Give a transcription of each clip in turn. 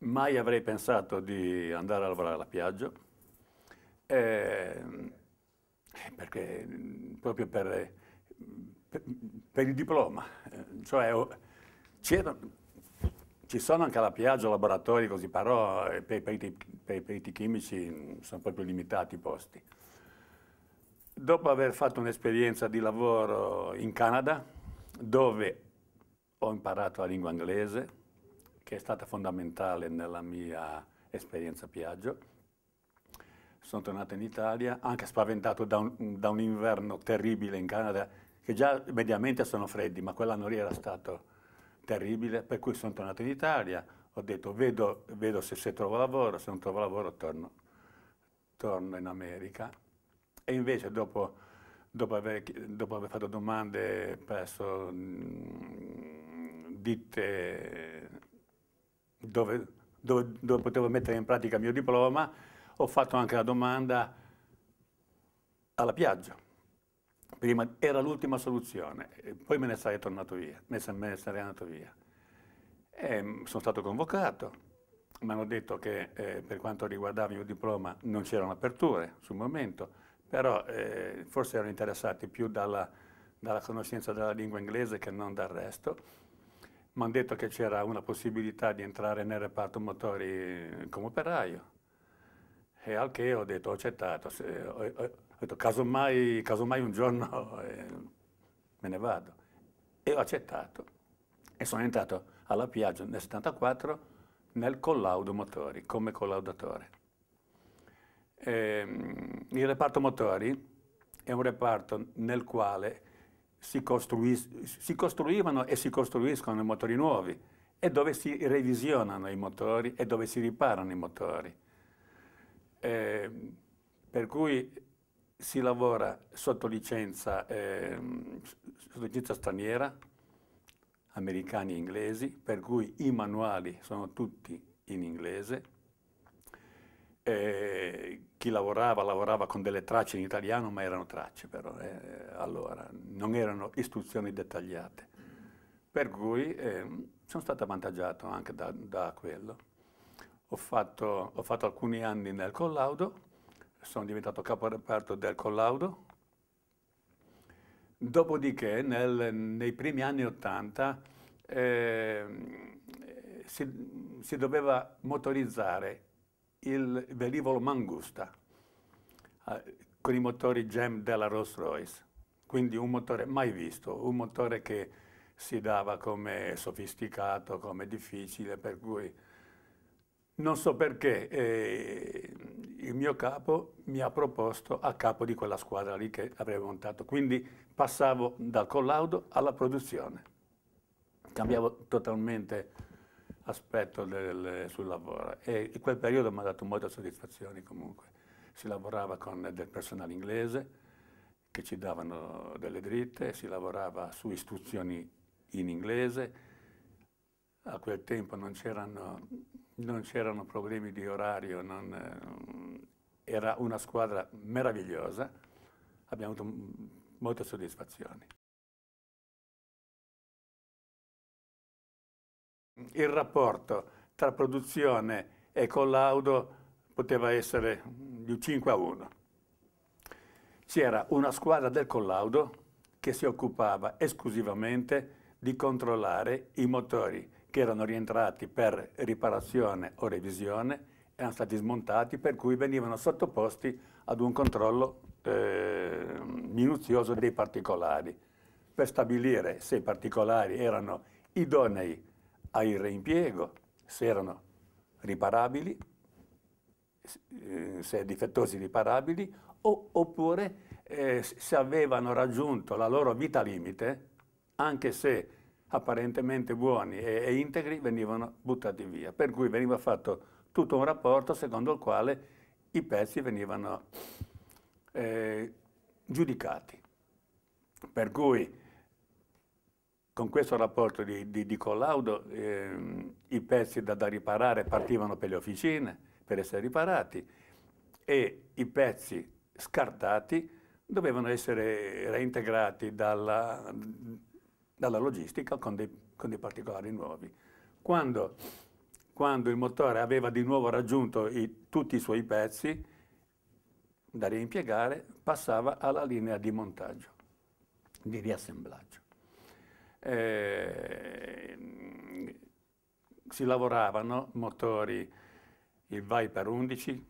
mai avrei pensato di andare a lavorare alla Piaggio, ehm, eh, perché mm, proprio per, eh, per, per il diploma, eh, cioè ci sono anche alla Piaggio laboratori così, però eh, per, i periti chimici mm, sono proprio limitati i posti. Dopo aver fatto un'esperienza di lavoro in Canada, dove ho imparato la lingua inglese, che è stata fondamentale nella mia esperienza a Piaggio. Sono tornato in Italia, anche spaventato da un, da un inverno terribile in Canada, che già mediamente sono freddi, ma quell'anno lì era stato terribile, per cui sono tornato in Italia, ho detto vedo, vedo se, se, trovo lavoro, se non trovo lavoro torno, torno in America. E invece dopo, dopo, aver, dopo aver, fatto domande presso mh, mm, ditte dove, dove, dove potevo mettere in pratica il mio diploma, ho fatto anche la domanda alla Piaggio. Prima era l'ultima soluzione, poi me ne sarei tornato via, me ne sarei andato via. E ehm, sono stato convocato, mi hanno detto che eh, per quanto riguardava il mio diploma non c'erano aperture sul momento, però eh, forse erano interessati più dalla, dalla conoscenza della lingua inglese che non dal resto mi hanno detto che c'era una possibilità di entrare nel reparto motori eh, come operaio. E al che ho detto, ho accettato. Se, ho, ho detto, casomai, casomai un giorno eh, me ne vado. E ho accettato. E sono entrato alla Piaggio nel 74 nel collaudo motori, come collaudatore. E, ehm, il reparto motori è un reparto nel quale si, si costruivano e si costruiscono i motori nuovi e dove si revisionano i motori e dove si riparano i motori. Eh, per cui si lavora sotto licenza, eh, sotto licenza straniera, americani e inglesi, per cui i manuali sono tutti in inglese. Eh, chi lavorava lavorava con delle tracce in italiano, ma erano tracce però, eh, allora, non erano istruzioni dettagliate. Per cui eh, sono stato avvantaggiato anche da, da quello. Ho fatto, ho fatto, alcuni anni nel collaudo, sono diventato caporeparto del collaudo, dopodiché nel, nei primi anni Ottanta eh, si, si doveva motorizzare il velivolo Mangusta eh, con i motori GEM della Rolls Royce, quindi un motore mai visto, un motore che si dava come sofisticato, come difficile, per cui non so perché eh, il mio capo mi ha proposto a capo di quella squadra lì che avrei montato, quindi passavo dal collaudo alla produzione, cambiavo totalmente aspetto del, sul lavoro e quel periodo mi ha dato molte soddisfazioni comunque. Si lavorava con del personale inglese che ci davano delle dritte, si lavorava su istruzioni in inglese, a quel tempo non c'erano, problemi di orario, non, era una squadra meravigliosa, abbiamo avuto molte soddisfazioni. il rapporto tra produzione e collaudo poteva essere di 5 a 1. C'era una squadra del collaudo che si occupava esclusivamente di controllare i motori che erano rientrati per riparazione o revisione, erano stati smontati, per cui venivano sottoposti ad un controllo eh, minuzioso dei particolari, per stabilire se i particolari erano idonei al reimpiego, se erano riparabili, eh, se difettosi riparabili, oppure eh, se avevano raggiunto la loro vita limite, anche se apparentemente buoni e, e integri, venivano buttati via. Per cui veniva fatto tutto un rapporto secondo il quale i pezzi venivano eh, giudicati. Per cui con questo rapporto di, di, di collaudo eh, i pezzi da, da, riparare partivano per le officine per essere riparati e i pezzi scartati dovevano essere reintegrati dalla, dalla logistica con dei, con dei, particolari nuovi. Quando, quando, il motore aveva di nuovo raggiunto i, tutti i suoi pezzi da reimpiegare, passava alla linea di montaggio, di riassemblaggio. Eh, si lavoravano motori, il Viper 11,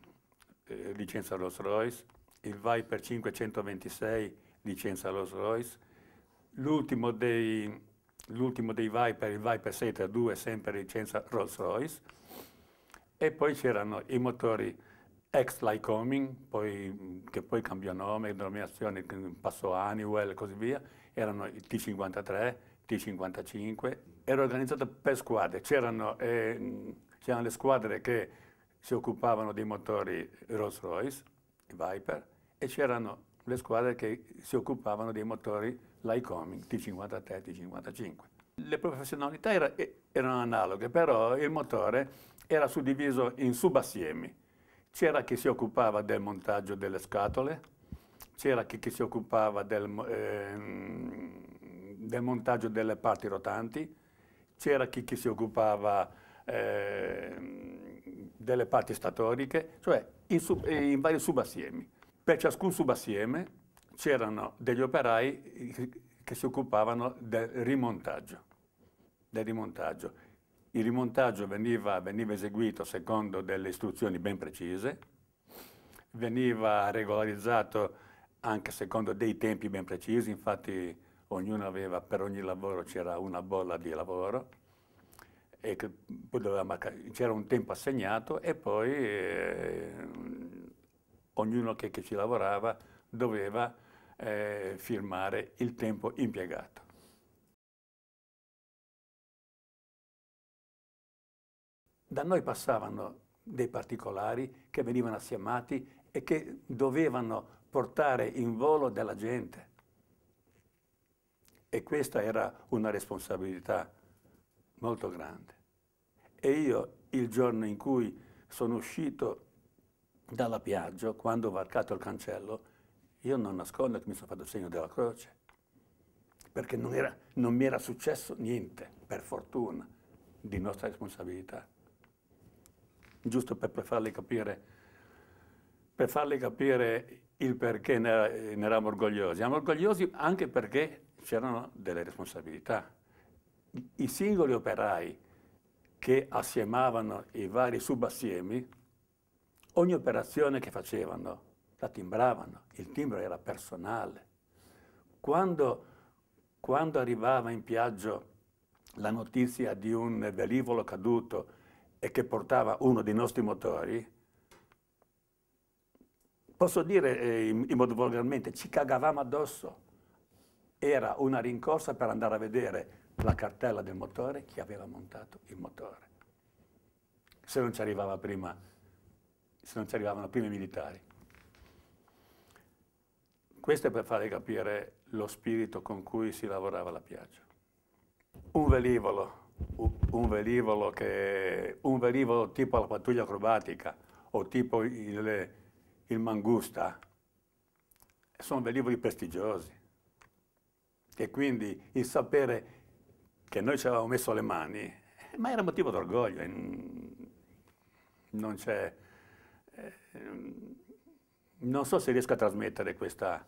eh, licenza Rolls Royce, il Viper 526, licenza Rolls Royce, l'ultimo dei, l'ultimo dei Viper, il Viper 732, sempre licenza Rolls Royce, e poi c'erano i motori ex Lycoming, poi, che poi cambiò nome, denominazione, passò a Honeywell e così via, erano i T53, T55, era organizzata per squadre, c'erano, eh, c'erano le squadre che si occupavano dei motori Rolls Royce, i Viper, e c'erano le squadre che si occupavano dei motori Lycoming T53 e T55. Le professionalità era, erano analoghe, però il motore era suddiviso in subassiemi. C'era chi si occupava del montaggio delle scatole, c'era chi, chi, si occupava del... Ehm, del montaggio delle parti rotanti, c'era chi, chi, si occupava eh, delle parti statoriche, cioè in, sub, eh, in vari subassiemi. Per ciascun subassieme c'erano degli operai eh, che si occupavano del rimontaggio. Del rimontaggio. Il rimontaggio veniva, veniva eseguito secondo delle istruzioni ben precise, veniva regolarizzato anche secondo dei tempi ben precisi, infatti ognuno aveva, per ogni lavoro c'era una bolla di lavoro, e c'era un tempo assegnato e poi eh, ognuno che, che, ci lavorava doveva eh, firmare il tempo impiegato. Da noi passavano dei particolari che venivano assiamati e che dovevano portare in volo della gente. E questa era una responsabilità molto grande. E io il giorno in cui sono uscito dalla Piaggio, quando ho varcato il cancello, io non nascondo che mi sono fatto il segno della croce, perché non, era, non mi era successo niente, per fortuna, di nostra responsabilità. Giusto per, per farle capire, per farle capire il perché ne, ne eravamo orgogliosi. Siamo orgogliosi anche perché c'erano delle responsabilità. I singoli operai che assiemavano i vari subassiemi, ogni operazione che facevano la timbravano, il timbro era personale. Quando, quando arrivava in viaggio la notizia di un velivolo caduto e che portava uno dei nostri motori, posso dire eh, in, in modo volgarmente, ci cagavamo addosso era una rincorsa per andare a vedere la cartella del motore, chi aveva montato il motore. Se non ci, arrivava prima, se non ci arrivavano prima i militari. Questo è per fare capire lo spirito con cui si lavorava la piaggia. Un velivolo, un velivolo, che, un velivolo tipo la pattuglia acrobatica o tipo il, il mangusta, sono velivoli prestigiosi e quindi il sapere che noi ci avevamo messo le mani, ma era motivo d'orgoglio. Non c'è... Eh, non so se riesco a trasmettere questa...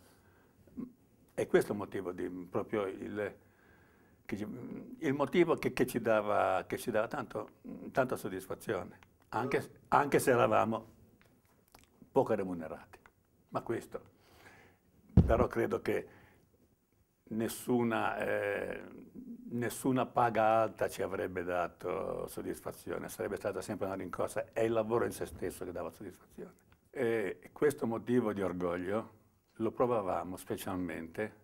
è questo il motivo di, proprio il, il motivo che, che, ci dava, che ci dava tanto, tanta soddisfazione, anche, anche se eravamo poco remunerati. Ma questo, però credo che nessuna, eh, nessuna, paga alta ci avrebbe dato soddisfazione, sarebbe stata sempre una rincorsa, è il lavoro in se stesso che dava soddisfazione. E questo motivo di orgoglio lo provavamo specialmente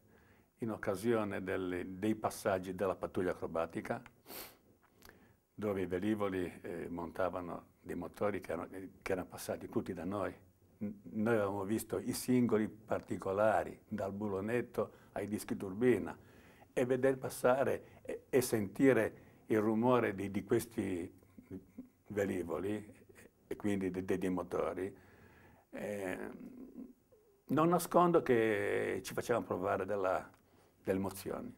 in occasione delle, dei passaggi della pattuglia acrobatica, dove i velivoli eh, montavano dei motori che erano, che erano passati tutti da noi. N noi avevamo visto i singoli particolari, dal bulonetto ai dischi turbina e vedere passare e, e sentire il rumore di, di questi velivoli e quindi dei, dei motori, eh, non nascondo che ci facevano provare della, delle emozioni.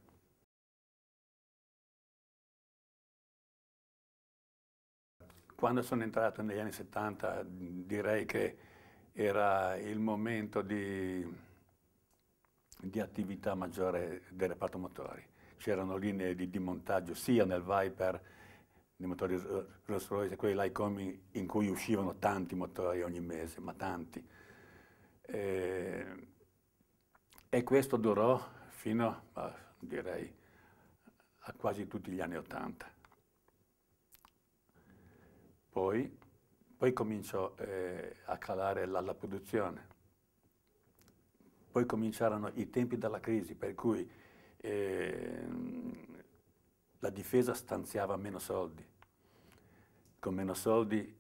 Quando sono entrato negli anni 70 direi che era il momento di di attività maggiore dei motori. C'erano linee di montaggio sia nel Viper, nei motori Rolls Royce, quelli Lycoming, in cui uscivano tanti motori ogni mese, ma tanti. E, e questo durò fino, a, direi, a quasi tutti gli anni Ottanta. Poi, poi cominciò eh, a calare la, la produzione poi cominciarono i tempi della crisi, per cui eh, la difesa stanziava meno soldi. Con meno soldi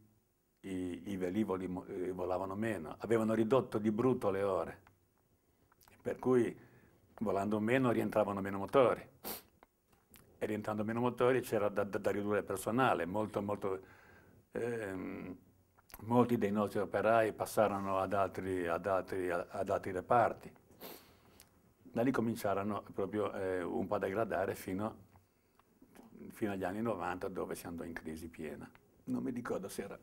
i, i velivoli eh, volavano meno, avevano ridotto di brutto le ore, per cui volando meno rientravano meno motori. E rientrando meno motori c'era da, da, da ridurre il personale, molto, molto... Ehm, molti dei nostri operai passarono ad altri, ad altri, ad altri reparti. Da lì cominciarono proprio eh, un po' a degradare fino, fino, agli anni 90 dove si andò in crisi piena. Non mi ricordo se era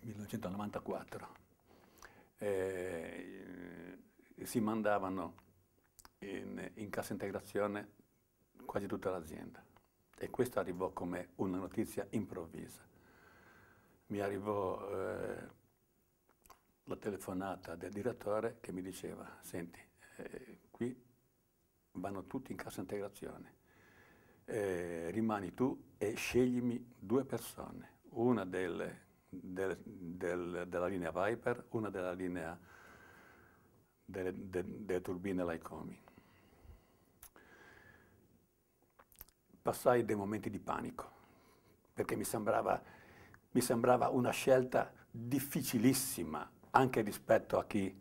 1994. Eh, si mandavano in, in cassa integrazione quasi tutta l'azienda e questo arrivò come una notizia improvvisa mi arrivò eh, la telefonata del direttore che mi diceva, senti, eh, qui vanno tutti in cassa integrazione, eh, rimani tu e sceglimi due persone, una del, del, del, della linea Viper, una della linea delle, de, de turbine Lycoming. Passai dei momenti di panico, perché mi sembrava mi sembrava una scelta difficilissima anche rispetto a chi,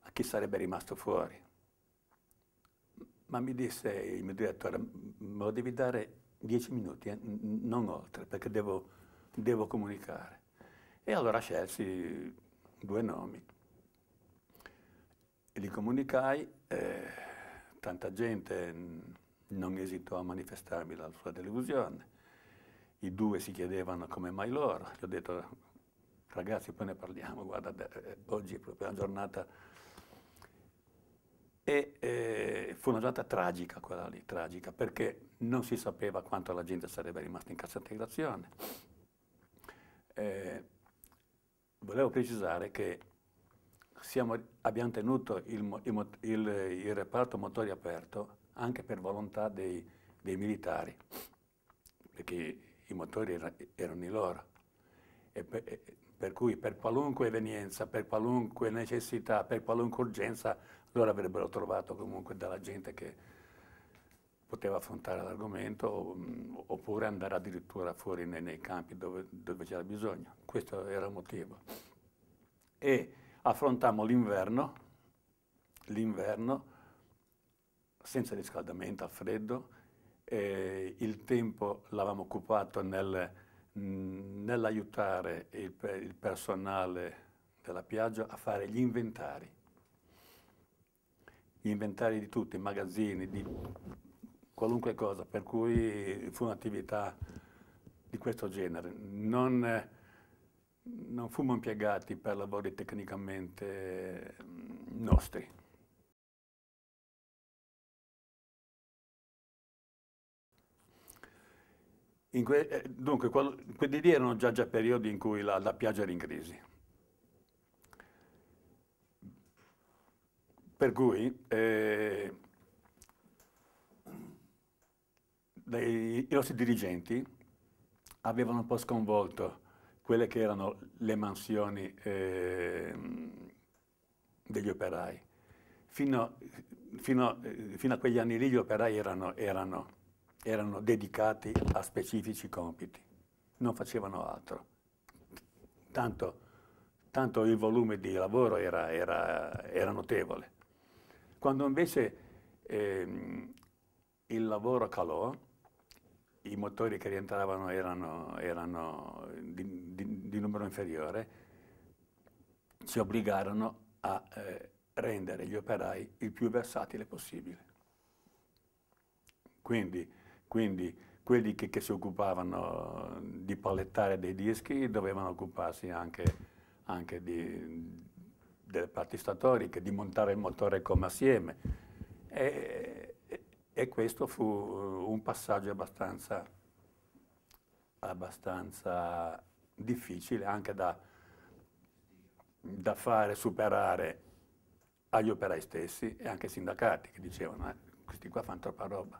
a chi sarebbe rimasto fuori. Ma mi disse il mio direttore, me lo devi dare dieci minuti, eh? non oltre, perché devo, devo comunicare. E allora scelsi due nomi. E li comunicai, eh, tanta gente non esitò a manifestarmi la sua delusione. I due si chiedevano come mai loro. Gli ho detto, ragazzi, poi ne parliamo, guarda, eh, oggi è proprio una giornata... E eh, fu una giornata tragica quella lì, tragica, perché non si sapeva quanto la gente sarebbe rimasta in cassa integrazione. Eh, volevo precisare che siamo, abbiamo tenuto il, il, il, il, reparto motori aperto anche per volontà dei, dei militari, perché i motori era, erano i loro. Per, per, cui per qualunque evenienza, per qualunque necessità, per qualunque urgenza, loro avrebbero trovato comunque della gente che poteva affrontare l'argomento mm, oppure andare addirittura fuori nei, nei campi dove, dove c'era bisogno. Questo era il motivo. E affrontammo l'inverno, l'inverno senza riscaldamento, a freddo, eh, il tempo l'avevamo occupato nel, nell'aiutare il, il personale della Piaggio a fare gli inventari. Gli inventari di tutti, magazzini, di qualunque cosa, per cui fu un'attività di questo genere. Non, non fummo impiegati per lavori tecnicamente nostri. Que, eh, dunque, quelli lì erano già, già periodi in cui la, la piaggia era in crisi. Per cui eh, dei, i nostri dirigenti avevano un po' sconvolto quelle che erano le mansioni eh, degli operai. Fino, fino, eh, fino, a quegli anni lì gli operai erano, erano erano dedicati a specifici compiti, non facevano altro. Tanto, tanto il volume di lavoro era, era, era notevole. Quando invece ehm, il lavoro calò, i motori che rientravano erano, erano di, di, di, numero inferiore, ci obbligarono a eh, rendere gli operai il più versatile possibile. Quindi quindi quelli che, che si occupavano di pallettare dei dischi dovevano occuparsi anche, anche di, delle parti storiche, di montare il motore come assieme. E, e questo fu un passaggio abbastanza, abbastanza difficile anche da, da fare superare agli operai stessi e anche ai sindacati che dicevano eh, questi qua fanno troppa roba,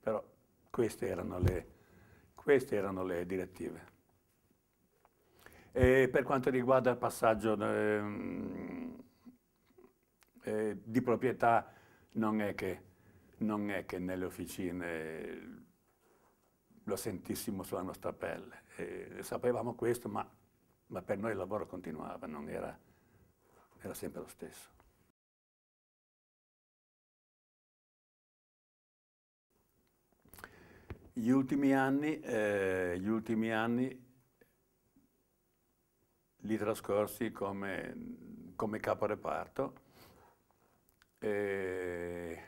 però queste erano le, queste erano le direttive. E per quanto riguarda il passaggio eh, eh, di proprietà, non è, che, non è che nelle officine lo sentissimo sulla nostra pelle. Eh, sapevamo questo, ma, ma, per noi il lavoro continuava, era, era sempre lo stesso. Gli ultimi anni, eh, gli ultimi anni li trascorsi come, come capo reparto. E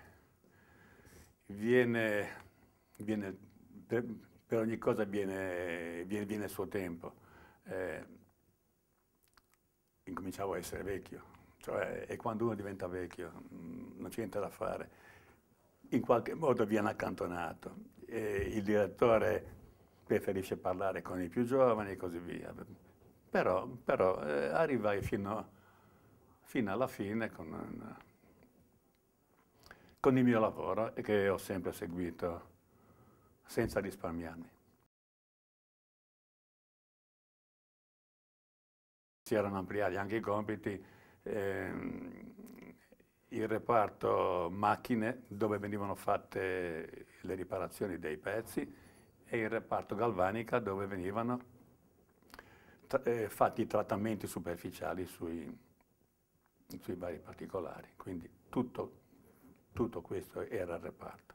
viene, viene per, per, ogni cosa viene, viene, viene il suo tempo. Eh, incominciavo a essere vecchio, cioè, e quando uno diventa vecchio mm, non c'è niente da fare. In qualche modo viene accantonato eh, il direttore preferisce parlare con i più giovani e così via. Però, però eh, arrivai fino, fino, alla fine con, un, con il mio lavoro che ho sempre seguito senza risparmiarmi. Si erano ampliati anche i compiti, ehm, il reparto macchine dove venivano fatte le riparazioni dei pezzi e il reparto galvanica dove venivano eh, fatti i trattamenti superficiali sui, sui vari particolari. Quindi tutto, tutto questo era il reparto.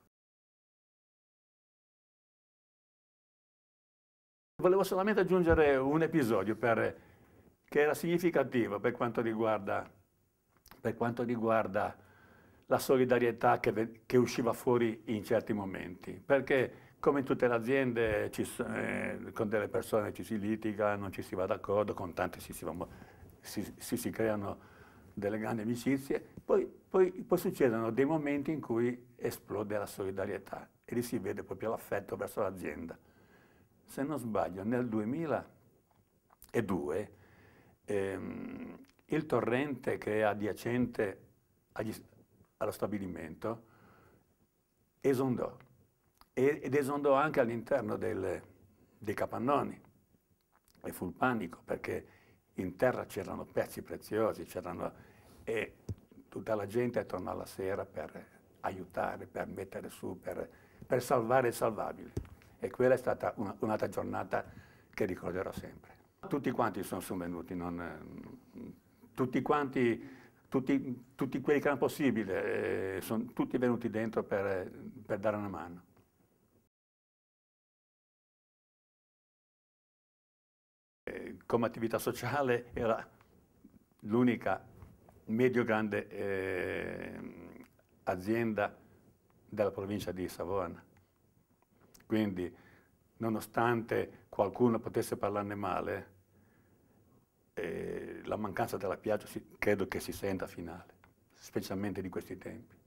Volevo solamente aggiungere un episodio per, che era significativo per quanto riguarda per quanto riguarda la solidarietà che, che usciva fuori in certi momenti, perché come in tutte le aziende ci, eh, con delle persone ci si litiga, non ci si va d'accordo, con tante si si, va, si, si creano delle grandi amicizie, poi, poi, poi, succedono dei momenti in cui esplode la solidarietà e lì si vede proprio l'affetto verso l'azienda. Se non sbaglio, nel 2002 ehm, il torrente che è adiacente agli, allo stabilimento esondò ed esondò anche all'interno dei capannoni e fu il panico perché in terra c'erano pezzi preziosi c'erano, e tutta la gente tornò la sera per aiutare, per mettere su, per, per salvare il salvabile e quella è stata un'altra giornata che ricorderò sempre. Tutti quanti sono venuti, non, tutti quanti, tutti, tutti quelli che erano possibili, eh, sono tutti venuti dentro per, per dare una mano. Eh, come attività sociale era l'unica medio-grande eh, azienda della provincia di Savona. Quindi, nonostante qualcuno potesse parlarne male, eh, la mancanza della pioggia credo che si senta finale, specialmente di questi tempi.